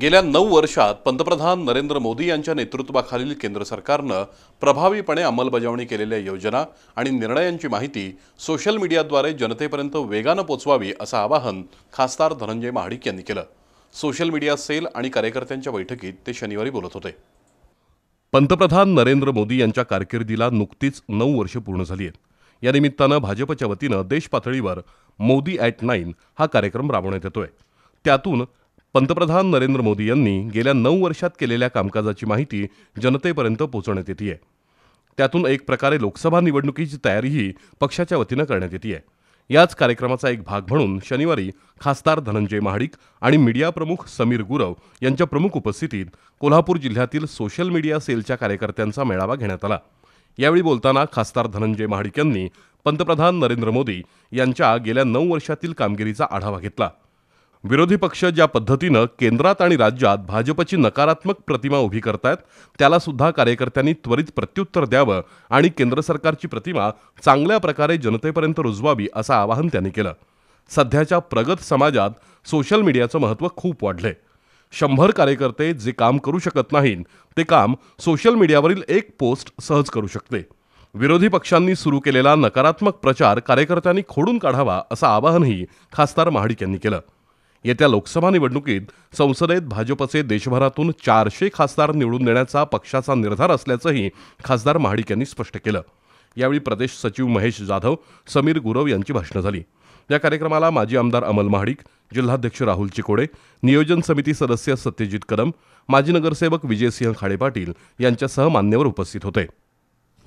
गेल्या नऊ वर्षात पंतप्रधान नरेंद्र मोदी यांच्या नेतृत्वाखालील केंद्र सरकारनं प्रभावीपणे अंमलबजावणी केलेल्या योजना आणि निर्णयांची माहिती सोशल मीडियाद्वारे जनतेपर्यंत वेगानं पोचवावी असं आवाहन खासदार धनंजय महाडिक यांनी केलं सोशल मीडिया सेल आणि कार्यकर्त्यांच्या बैठकीत ते शनिवारी बोलत होते पंतप्रधान नरेंद्र मोदी यांच्या कारकिर्दीला नुकतीच नऊ वर्ष पूर्ण झाली आहेत या निमित्तानं भाजपच्या वतीनं देशपातळीवर मोदी ॲट नाईन हा कार्यक्रम राबवण्यात येतोय त्यातून पंतप्रधान नरेंद्र मोदी यांनी गेल्या नऊ वर्षात केलेल्या कामकाजाची माहिती जनतेपर्यंत पोहोचवण्यात येते आहे त्यातून एक प्रकारे लोकसभा निवडणुकीची तयारीही पक्षाच्या वतीनं करण्यात येते आहे याच कार्यक्रमाचा एक भाग म्हणून शनिवारी खासदार धनंजय महाडिक आणि मीडिया प्रमुख समीर गुरव यांच्या प्रमुख उपस्थितीत कोल्हापूर जिल्ह्यातील सोशल मीडिया सेलच्या कार्यकर्त्यांचा मेळावा घेण्यात आला यावेळी बोलताना खासदार धनंजय महाडिक यांनी पंतप्रधान नरेंद्र मोदी यांच्या गेल्या नऊ वर्षातील कामगिरीचा आढावा घेतला विरोधी पक्ष ज्या पद्धतीनं केंद्रात आणि राज्यात भाजपची नकारात्मक प्रतिमा उभी करतायत त्याला सुद्धा कार्यकर्त्यांनी त्वरित प्रत्युत्तर द्यावं आणि केंद्र सरकारची प्रतिमा चांगल्या प्रकारे जनतेपर्यंत रुजवावी असं आवाहन त्यांनी केलं सध्याच्या प्रगत समाजात सोशल मीडियाचं महत्त्व खूप वाढलंय शंभर कार्यकर्ते जे काम करू शकत नाहीत ते काम सोशल मीडियावरील एक पोस्ट सहज करू शकते विरोधी पक्षांनी सुरू केलेला नकारात्मक प्रचार कार्यकर्त्यांनी खोडून काढावा असं आवाहनही खासदार महाडिक यांनी केलं येत्या लोकसभा निवडणुकीत संसदेत भाजपचे देशभरातून चारशे खासदार निवडून देण्याचा पक्षाचा निर्धार असल्याचंही खासदार महाडिक यांनी स्पष्ट केलं यावेळी प्रदेश सचिव महेश जाधव समीर गुरव यांची भाषणं झाली या कार्यक्रमाला माजी आमदार अमल महाडिक जिल्हाध्यक्ष राहुल चिकोडे नियोजन समिती सदस्य सत्यजित कदम माजी नगरसेवक विजयसिंह खाडे पाटील यांच्यासह मान्यवर उपस्थित होते